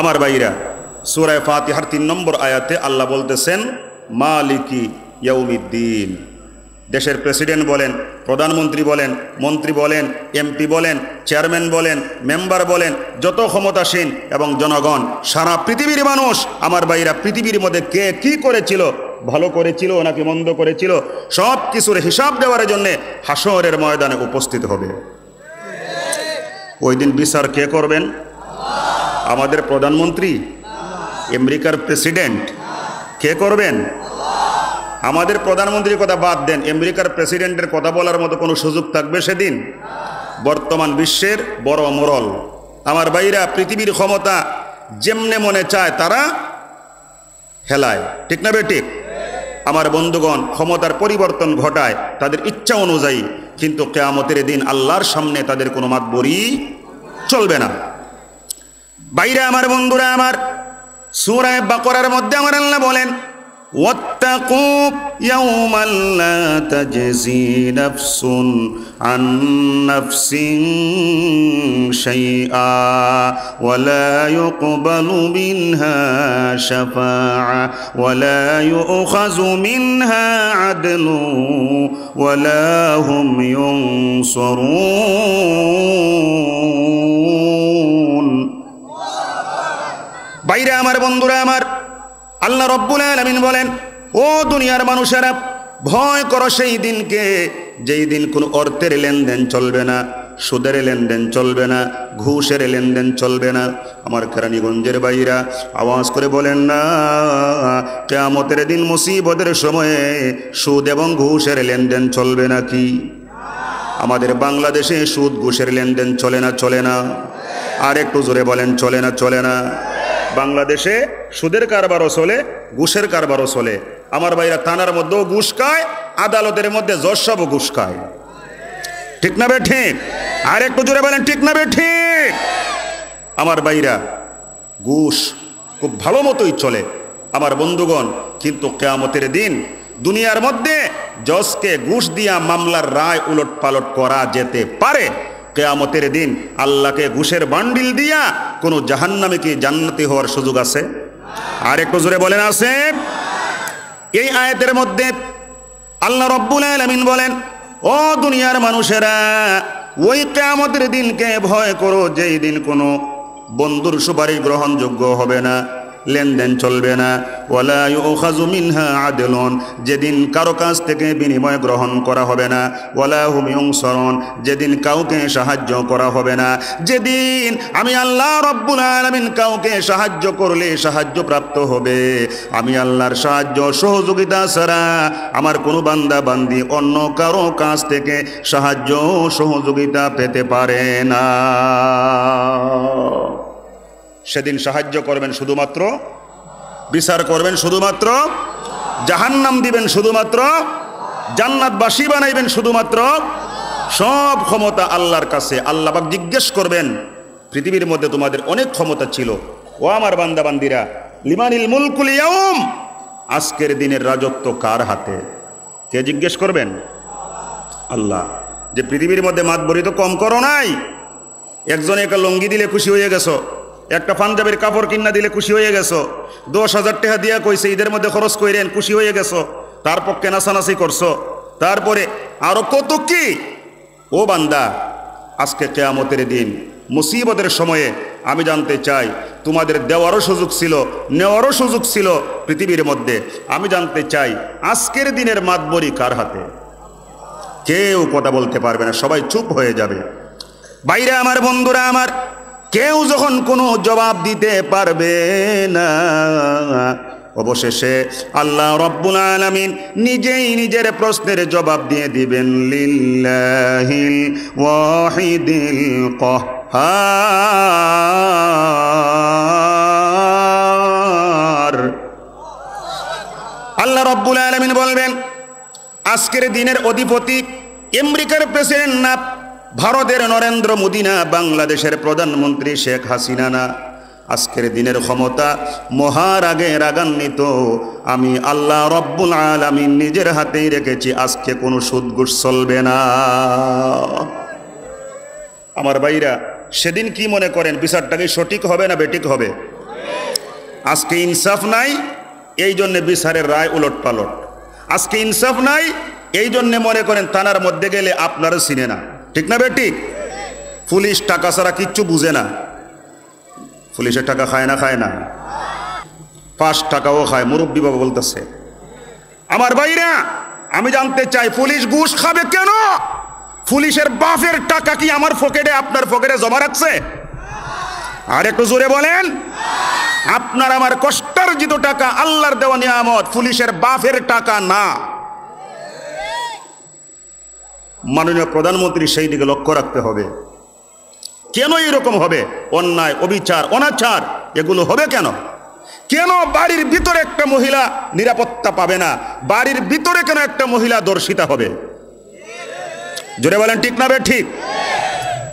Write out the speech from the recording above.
আমার ভাইরা সুরায় ফাতিহার তিন নম্বর আয়াতে আল্লাহ বলতেছেন মালিকি ইয়ৌমিদ্দিন দেশের প্রেসিডেন্ট বলেন প্রধানমন্ত্রী বলেন মন্ত্রী বলেন এমপি বলেন চেয়ারম্যান বলেন মেম্বার বলেন যত ক্ষমতাসীন এবং জনগণ সারা পৃথিবীর মানুষ আমার ভাইরা পৃথিবীর মধ্যে কে কি করেছিল ভালো করেছিল নাকি মন্দ করেছিল সব কিছুর হিসাব দেওয়ার জন্যে হাসরের ময়দানে উপস্থিত হবে ওই দিন বিচার কে করবেন আমাদের প্রধানমন্ত্রী আমেরিকার প্রেসিডেন্ট কে করবেন আমাদের প্রধানমন্ত্রীর কথা বাদ দেন আমেরিকার প্রেসিডেন্টের কথা বলার মতো কোনো সুযোগ থাকবে সেদিন বর্তমান বিশ্বের বড় মরল আমার ভাইরা পৃথিবীর ক্ষমতা যেমনে মনে চায় তারা হেলায় ঠিক না বেঠিক আমার বন্ধুগণ ক্ষমতার পরিবর্তন ঘটায় তাদের ইচ্ছা অনুযায়ী কিন্তু কেয়ামতের দিন আল্লাহর সামনে তাদের কোনো মাতবরি চলবে না বাইরে আমার বন্ধুরা আমার সুরায় বাকরার মধ্যে আমার আল্লাহ বলেন واتقوا يوما لا تجزي نفس عن نفس شيئا ولا يقبل منها شفاعة ولا يؤخذ منها عدل ولا هم ينصرون ভাইরা আমার বন্ধুরা আমার আল্লাহ রব্বুল আলমিন বলেন ও দুনিয়ার মানুষেরা ভয় করো সেই দিনকে যেই দিন কোনো অর্থের লেনদেন চলবে না সুদের লেনদেন চলবে না ঘুষের লেনদেন চলবে না আমার কেরানীগঞ্জের বাইরা আওয়াজ করে বলেন না কেয়ামতের দিন মুসিবতের সময়ে সুদ এবং ঘুষের লেনদেন চলবে না কি আমাদের বাংলাদেশে সুদ ঘুষের লেনদেন চলে না চলে না আর একটু জোরে বলেন চলে না চলে না বাংলাদেশে সুদের কারবারও চলে ঘুষের কারবারও চলে আমার ভাইরা থানার মধ্যেও ঘুষ খায় আদালতের মধ্যে জসব ঘুষ খায় ঠিক না বে ঠিক আর একটু জোরে বলেন ঠিক না বে ঠিক আমার ভাইরা ঘুষ খুব ভালো মতোই চলে আমার বন্ধুগণ কিন্তু কেয়ামতের দিন দুনিয়ার মধ্যে জজকে ঘুষ দিয়া মামলার রায় উলট পালট করা যেতে পারে কেয়ামতের দিন আল্লাহকে ঘুষের বান্ডিল দিয়া কোনো জাহান্নামে কি জান্নাতি হওয়ার সুযোগ আছে আর একটু জোরে বলেন আছে এই আয়াতের মধ্যে আল্লাহ রব্বুল আলমিন বলেন ও দুনিয়ার মানুষেরা ওই কেয়ামতের দিনকে ভয় করো যেই দিন কোনো বন্ধুর সুপারিশ গ্রহণযোগ্য হবে না লেনদেন চলবে না আদেলন যেদিন কারো কাছ থেকে বিনিময় গ্রহণ করা হবে না ওলা হুমিউং সরণ যেদিন কাউকে সাহায্য করা হবে না যেদিন আমি আল্লাহ রব্বুল আলমিন কাউকে সাহায্য করলে সাহায্য প্রাপ্ত হবে আমি আল্লাহর সাহায্য সহযোগিতা ছাড়া আমার কোনো বান্দা বান্দি অন্য কারো কাছ থেকে সাহায্য সহযোগিতা পেতে পারে না সেদিন সাহায্য করবেন শুধুমাত্র বিচার করবেন শুধুমাত্র জাহান্নাম দিবেন শুধুমাত্র জান্নাতবাসী বানাইবেন শুধুমাত্র সব ক্ষমতা আল্লাহর কাছে আল্লাহবাক জিজ্ঞেস করবেন পৃথিবীর মধ্যে তোমাদের অনেক ক্ষমতা ছিল ও আমার বান্দাবান্দিরা লিমানিল মুলকুল ইয়াউম আজকের দিনের রাজত্ব কার হাতে কে জিজ্ঞেস করবেন আল্লাহ যে পৃথিবীর মধ্যে মাত বড়ি তো কম করো নাই একজনে একটা লঙ্গি দিলে খুশি হয়ে গেছো একটা পাঞ্জাবির কাপড় কিনা দিলে খুশি হয়ে গেছো দশ হাজার টাকা দিয়া কইছে ঈদের মধ্যে খরচ করেন খুশি হয়ে গেছো তার পক্ষে নাচানাচি করছো তারপরে আরো কত কি ও বান্দা আজকে কেয়ামতের দিন মুসিবতের সময়ে আমি জানতে চাই তোমাদের দেওয়ারও সুযোগ ছিল নেওয়ারও সুযোগ ছিল পৃথিবীর মধ্যে আমি জানতে চাই আজকের দিনের মাতবরি কার হাতে কেউ কথা বলতে পারবে না সবাই চুপ হয়ে যাবে বাইরে আমার বন্ধুরা আমার কেউ যখন কোনো জবাব দিতে পারবে না অবশেষে আল্লাহ রব্বুল আলমিন নিজেই নিজের প্রশ্নের জবাব দিয়ে দিবেন লিল্লাহিল ওয়াহিদিল কহ আল্লাহ রব্বুল আলমিন বলবেন আজকের দিনের অধিপতি আমেরিকার প্রেসিডেন্ট না ভারতের নরেন্দ্র মোদী না বাংলাদেশের প্রধানমন্ত্রী শেখ হাসিনা না আজকের দিনের ক্ষমতা মহারাগে রাগান্বিত আমি আল্লাহ রব্বুল আল আমি নিজের হাতেই রেখেছি আজকে কোনো সুদগুস চলবে না আমার ভাইরা সেদিন কি মনে করেন বিচারটাকে কি সঠিক হবে না বেটিক হবে আজকে ইনসাফ নাই এই জন্যে বিচারের রায় উলট পালট আজকে ইনসাফ নাই এই জন্যে মনে করেন থানার মধ্যে গেলে আপনারও চিনে না ঠিক না বেটি পুলিশ টাকা ছাড়া কিচ্ছু বুঝে না পুলিশের টাকা খায় না খায় না পাঁচ টাকাও খায় মুরব্বী বাবা বলতেছে আমার ভাইরা আমি জানতে চাই পুলিশ ঘুষ খাবে কেন পুলিশের বাফের টাকা কি আমার পকেটে আপনার ফকেটে জমা রাখছে আর একটু জোরে বলেন আপনার আমার কষ্টার্জিত টাকা আল্লাহর দেওয়া নিয়ামত পুলিশের বাফের টাকা না মাননীয় প্রধানমন্ত্রী সেই দিকে লক্ষ্য রাখতে হবে কেন এরকম হবে অন্যায় অবিচার অনাচার এগুলো হবে কেন কেন বাড়ির ভিতরে একটা মহিলা নিরাপত্তা পাবে না বাড়ির ভিতরে কেন একটা মহিলা দর্শিতা হবে জোরে বলেন ঠিক না ঠিক